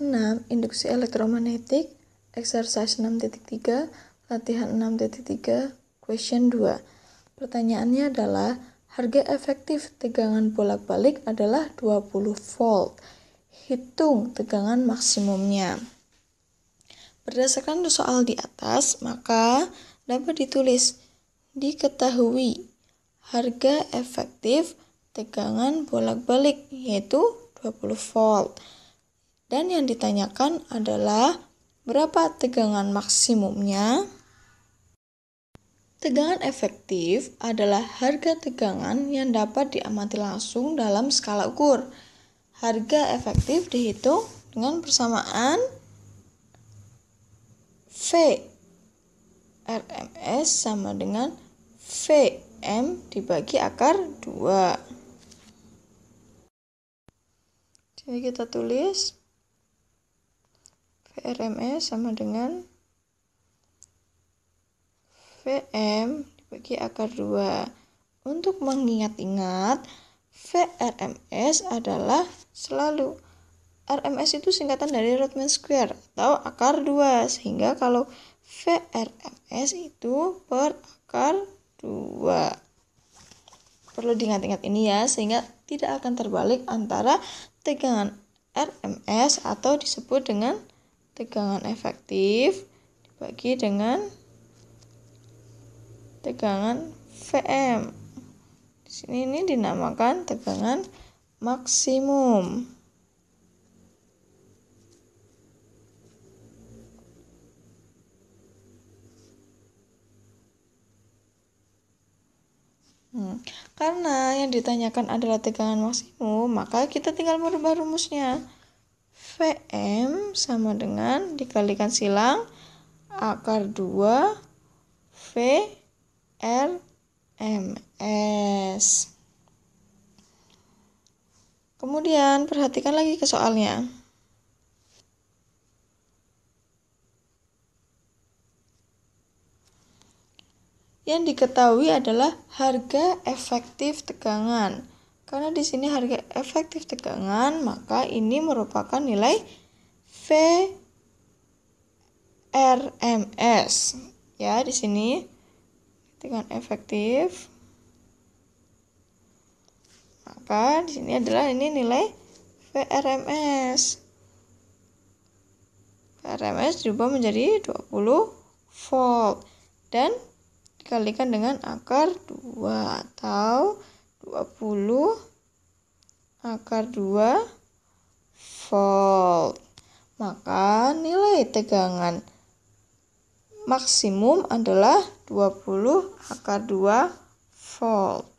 6. Induksi elektromagnetik Exercise 6.3 Latihan 6.3 Question 2 Pertanyaannya adalah Harga efektif tegangan bolak-balik adalah 20 volt Hitung tegangan maksimumnya Berdasarkan soal di atas, maka dapat ditulis Diketahui harga efektif tegangan bolak-balik yaitu 20 volt. Dan yang ditanyakan adalah berapa tegangan maksimumnya? Tegangan efektif adalah harga tegangan yang dapat diamati langsung dalam skala ukur. Harga efektif dihitung dengan persamaan V RMS sama dengan VM dibagi akar 2. Jadi kita tulis VRMS sama dengan VM dibagi akar 2. Untuk mengingat-ingat, VRMS adalah selalu RMS itu singkatan dari Rodman Square atau akar 2 sehingga kalau VRMS itu per akar 2 perlu diingat-ingat ini ya sehingga tidak akan terbalik antara tegangan RMS atau disebut dengan tegangan efektif dibagi dengan tegangan VM. Di sini ini dinamakan tegangan maksimum. Hmm. Karena yang ditanyakan adalah tegangan maksimum, maka kita tinggal merubah rumusnya. VM sama dengan dikalikan silang akar 2 Vrms. Kemudian perhatikan lagi ke soalnya. Yang diketahui adalah harga efektif tegangan karena di sini harga efektif tegangan, maka ini merupakan nilai V RMS. Ya, di sini dengan efektif. Maka di sini adalah ini nilai VRMS. VRMS juga menjadi 20 volt dan dikalikan dengan akar 2 atau 20 akar 2 volt. Maka nilai tegangan maksimum adalah 20 akar 2 volt.